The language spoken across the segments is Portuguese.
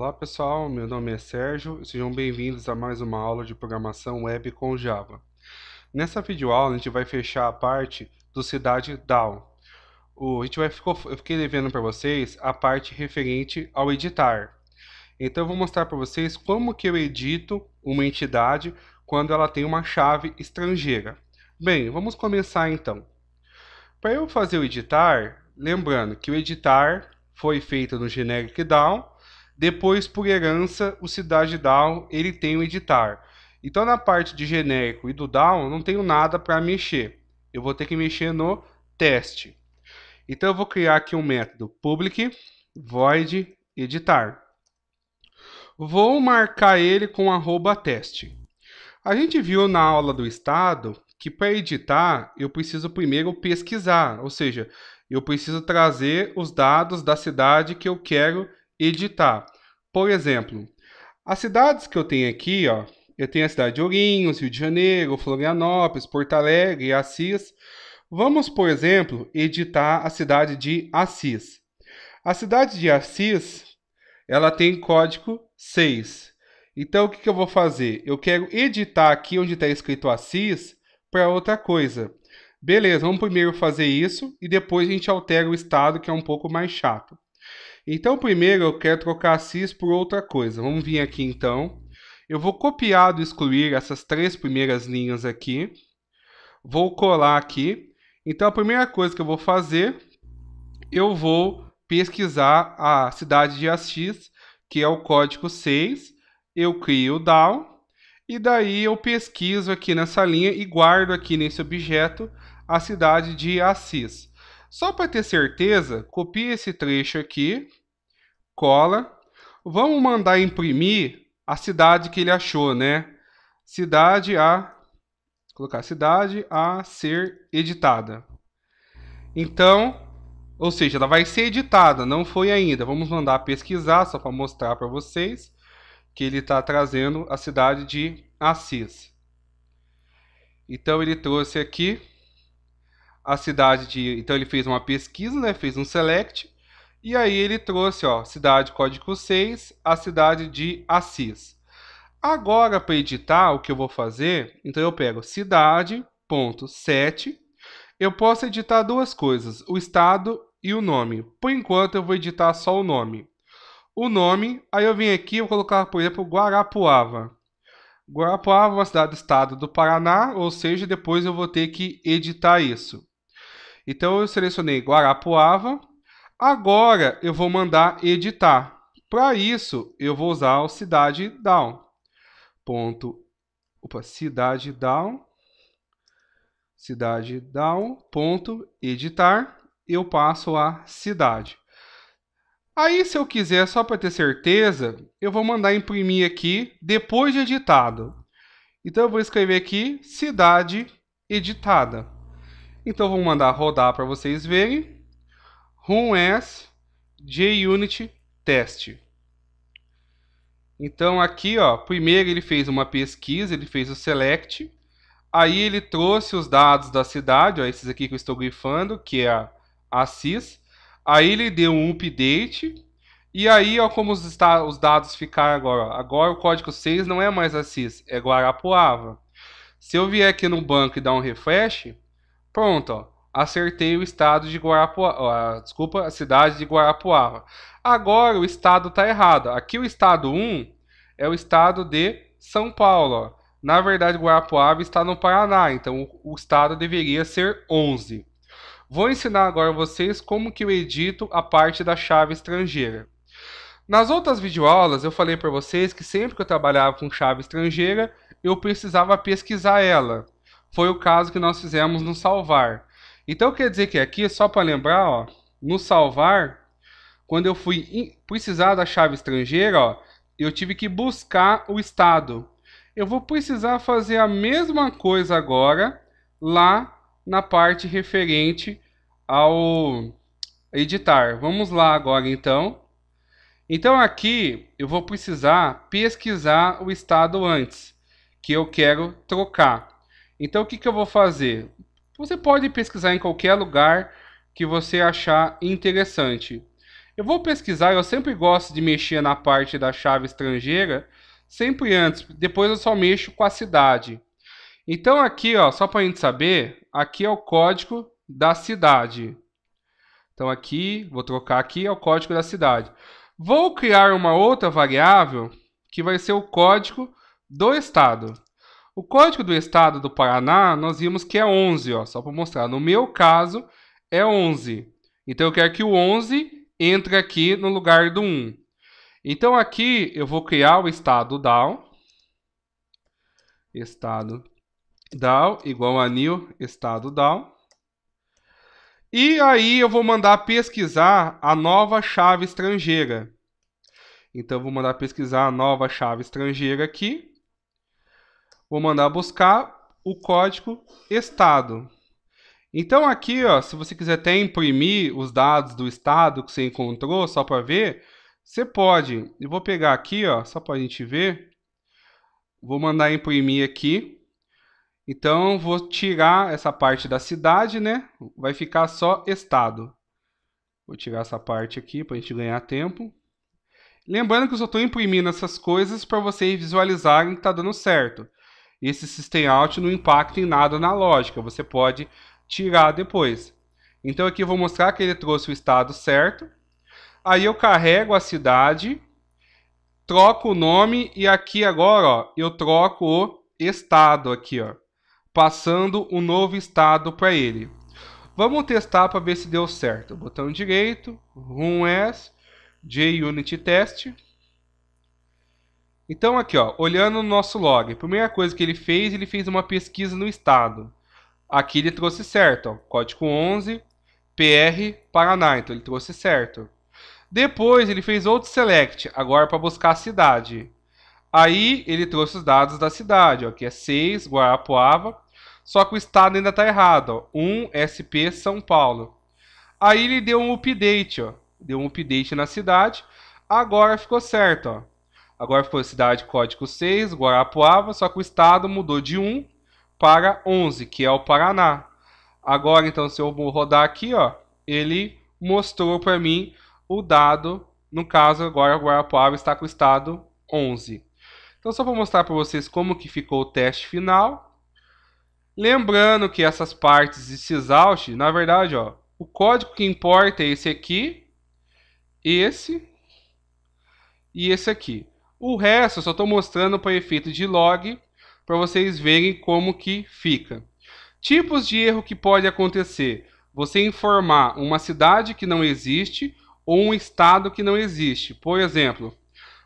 Olá pessoal, meu nome é Sérgio, sejam bem-vindos a mais uma aula de programação web com Java. Nessa videoaula a gente vai fechar a parte do Cidade DAO. O, a gente vai, ficou, eu fiquei devendo para vocês a parte referente ao editar. Então eu vou mostrar para vocês como que eu edito uma entidade quando ela tem uma chave estrangeira. Bem, vamos começar então. Para eu fazer o editar, lembrando que o editar foi feito no generic DAO, depois, por herança, o Cidade DAO ele tem o editar. Então, na parte de genérico e do DAO, não tenho nada para mexer. Eu vou ter que mexer no teste. Então, eu vou criar aqui um método public void editar. Vou marcar ele com arroba teste. A gente viu na aula do estado que para editar eu preciso primeiro pesquisar, ou seja, eu preciso trazer os dados da cidade que eu quero editar. Por exemplo, as cidades que eu tenho aqui, ó, eu tenho a cidade de Ourinhos, Rio de Janeiro, Florianópolis, Porto Alegre, Assis. Vamos, por exemplo, editar a cidade de Assis. A cidade de Assis, ela tem código 6. Então, o que, que eu vou fazer? Eu quero editar aqui onde está escrito Assis para outra coisa. Beleza, vamos primeiro fazer isso e depois a gente altera o estado, que é um pouco mais chato. Então, primeiro eu quero trocar Assis por outra coisa. Vamos vir aqui então. Eu vou copiar do excluir essas três primeiras linhas aqui. Vou colar aqui. Então, a primeira coisa que eu vou fazer, eu vou pesquisar a cidade de Assis, que é o código 6. Eu crio o DAO. E daí eu pesquiso aqui nessa linha e guardo aqui nesse objeto a cidade de Assis. Só para ter certeza, copia esse trecho aqui, cola. Vamos mandar imprimir a cidade que ele achou, né? Cidade a colocar cidade a ser editada. Então, ou seja, ela vai ser editada, não foi ainda. Vamos mandar pesquisar só para mostrar para vocês que ele está trazendo a cidade de Assis. Então ele trouxe aqui a cidade de. Então ele fez uma pesquisa, né? Fez um select. E aí ele trouxe, ó, cidade código 6, a cidade de Assis. Agora, para editar, o que eu vou fazer? Então eu pego cidade.set. Eu posso editar duas coisas, o estado e o nome. Por enquanto, eu vou editar só o nome. O nome, aí eu vim aqui, eu vou colocar, por exemplo, Guarapuava. Guarapuava é uma cidade do estado do Paraná, ou seja, depois eu vou ter que editar isso. Então eu selecionei Guarapuava. Agora eu vou mandar editar. Para isso, eu vou usar o cidade down. Ponto, opa, cidade down. Cidade down. Ponto, editar. Eu passo a cidade. Aí, se eu quiser, só para ter certeza, eu vou mandar imprimir aqui depois de editado. Então, eu vou escrever aqui cidade editada. Então vou mandar rodar para vocês verem. Run as JUnit test. Então aqui, ó, primeiro ele fez uma pesquisa, ele fez o select. Aí ele trouxe os dados da cidade, ó, esses aqui que eu estou grifando, que é a Assis. Aí ele deu um update. E aí, ó, como os, está, os dados ficaram agora. Ó, agora o código 6 não é mais Assis, é Guarapuava. Se eu vier aqui no banco e dar um refresh, Pronto, ó. Acertei o estado de Guarapuava. desculpa, a cidade de Guarapuava. Agora o estado está errado. Aqui o estado 1 é o estado de São Paulo. Ó. Na verdade, Guarapuava está no Paraná, então o, o estado deveria ser 11. Vou ensinar agora a vocês como que eu edito a parte da chave estrangeira. Nas outras videoaulas, eu falei para vocês que sempre que eu trabalhava com chave estrangeira, eu precisava pesquisar ela foi o caso que nós fizemos no salvar. Então quer dizer que aqui, só para lembrar, ó, no salvar, quando eu fui precisar da chave estrangeira, ó, eu tive que buscar o estado. Eu vou precisar fazer a mesma coisa agora lá na parte referente ao editar. Vamos lá agora então. Então aqui eu vou precisar pesquisar o estado antes, que eu quero trocar. Então o que, que eu vou fazer? Você pode pesquisar em qualquer lugar que você achar interessante. Eu vou pesquisar, eu sempre gosto de mexer na parte da chave estrangeira, sempre antes, depois eu só mexo com a cidade. Então aqui, ó, só para a gente saber, aqui é o código da cidade. Então aqui, vou trocar aqui, é o código da cidade. Vou criar uma outra variável que vai ser o código do estado. O código do estado do Paraná, nós vimos que é 11, ó, só para mostrar. No meu caso, é 11. Então, eu quero que o 11 entre aqui no lugar do 1. Então, aqui eu vou criar o estado down. Estado down igual a new estado down. E aí eu vou mandar pesquisar a nova chave estrangeira. Então, eu vou mandar pesquisar a nova chave estrangeira aqui vou mandar buscar o código estado. Então aqui, ó, se você quiser até imprimir os dados do estado que você encontrou, só para ver, você pode. Eu vou pegar aqui, ó, só para a gente ver. Vou mandar imprimir aqui. Então vou tirar essa parte da cidade, né? Vai ficar só estado. Vou tirar essa parte aqui para a gente ganhar tempo. Lembrando que eu só estou imprimindo essas coisas para vocês visualizarem que está dando certo esse system out não impacta em nada na lógica, você pode tirar depois. Então aqui eu vou mostrar que ele trouxe o estado certo. Aí eu carrego a cidade, troco o nome e aqui agora ó, eu troco o estado aqui, ó, passando um novo estado para ele. Vamos testar para ver se deu certo. Botão direito, Run as, JUnit test. Então aqui, ó, olhando o nosso log, a primeira coisa que ele fez, ele fez uma pesquisa no estado. Aqui ele trouxe certo, ó, código 11, PR Paraná, então ele trouxe certo. Depois ele fez outro select, agora para buscar a cidade. Aí ele trouxe os dados da cidade, ó, que é 6, Guarapuava, só que o estado ainda está errado, ó, 1 SP São Paulo. Aí ele deu um update, ó, deu um update na cidade, agora ficou certo, ó. Agora foi cidade código 6, Guarapuava, só que o estado mudou de 1 para 11, que é o Paraná. Agora, então, se eu rodar aqui, ó, ele mostrou para mim o dado. No caso, agora Guarapuava está com o estado 11. Então, só vou mostrar para vocês como que ficou o teste final. Lembrando que essas partes de sysout, na verdade, ó, o código que importa é esse aqui, esse e esse aqui. O resto eu só estou mostrando para efeito de log, para vocês verem como que fica. Tipos de erro que pode acontecer. Você informar uma cidade que não existe ou um estado que não existe. Por exemplo,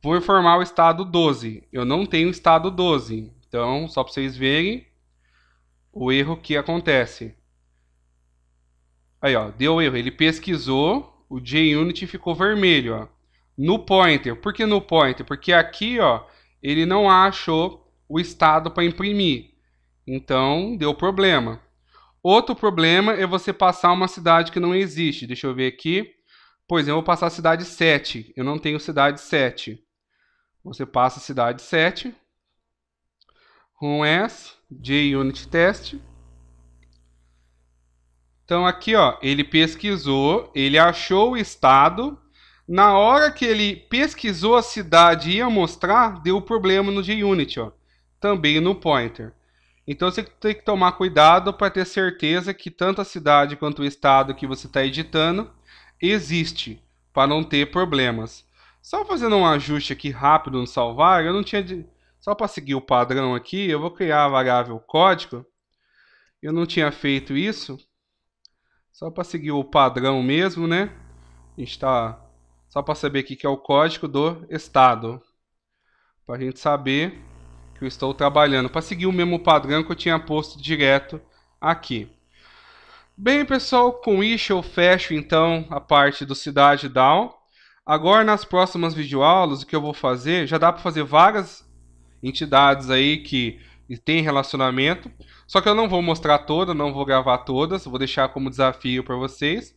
vou informar o estado 12. Eu não tenho estado 12. Então, só para vocês verem o erro que acontece. Aí, ó, deu erro. Ele pesquisou, o JUnit ficou vermelho, ó no pointer. Por que no pointer? Porque aqui, ó, ele não achou o estado para imprimir. Então, deu problema. Outro problema é você passar uma cidade que não existe. Deixa eu ver aqui. Pois é, eu vou passar a cidade 7. Eu não tenho cidade 7. Você passa a cidade 7. Com S, JUnit test. Então aqui, ó, ele pesquisou, ele achou o estado na hora que ele pesquisou a cidade e ia mostrar, deu problema no JUnity, ó. Também no pointer. Então você tem que tomar cuidado para ter certeza que tanto a cidade quanto o estado que você está editando existe, para não ter problemas. Só fazendo um ajuste aqui rápido no salvar, eu não tinha... De... Só para seguir o padrão aqui, eu vou criar a variável código. Eu não tinha feito isso. Só para seguir o padrão mesmo, né? A gente está só para saber aqui que é o código do estado. Para a gente saber que eu estou trabalhando. Para seguir o mesmo padrão que eu tinha posto direto aqui. Bem, pessoal, com isso eu fecho então a parte do Cidade Down. Agora, nas próximas videoaulas, o que eu vou fazer, já dá para fazer várias entidades aí que têm relacionamento. Só que eu não vou mostrar todas, não vou gravar todas, vou deixar como desafio para vocês.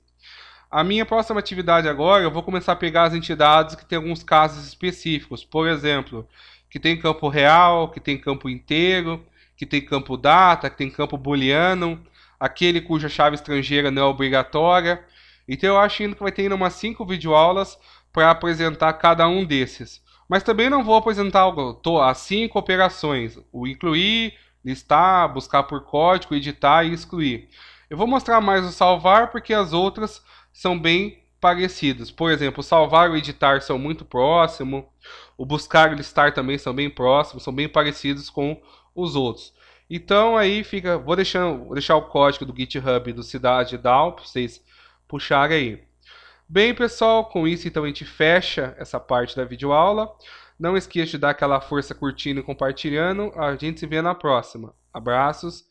A minha próxima atividade agora, eu vou começar a pegar as entidades que tem alguns casos específicos. Por exemplo, que tem campo real, que tem campo inteiro, que tem campo data, que tem campo booleano, aquele cuja chave estrangeira não é obrigatória. Então eu acho que vai ter ainda umas 5 videoaulas para apresentar cada um desses. Mas também não vou apresentar as 5 operações, o incluir, listar, buscar por código, editar e excluir. Eu vou mostrar mais o salvar porque as outras são bem parecidos. Por exemplo, salvar e editar são muito próximos, o buscar e listar também são bem próximos, são bem parecidos com os outros. Então aí fica, vou deixar, vou deixar o código do GitHub do Cidade Down para vocês puxarem aí. Bem, pessoal, com isso então a gente fecha essa parte da videoaula. Não esqueça de dar aquela força curtindo e compartilhando. A gente se vê na próxima. Abraços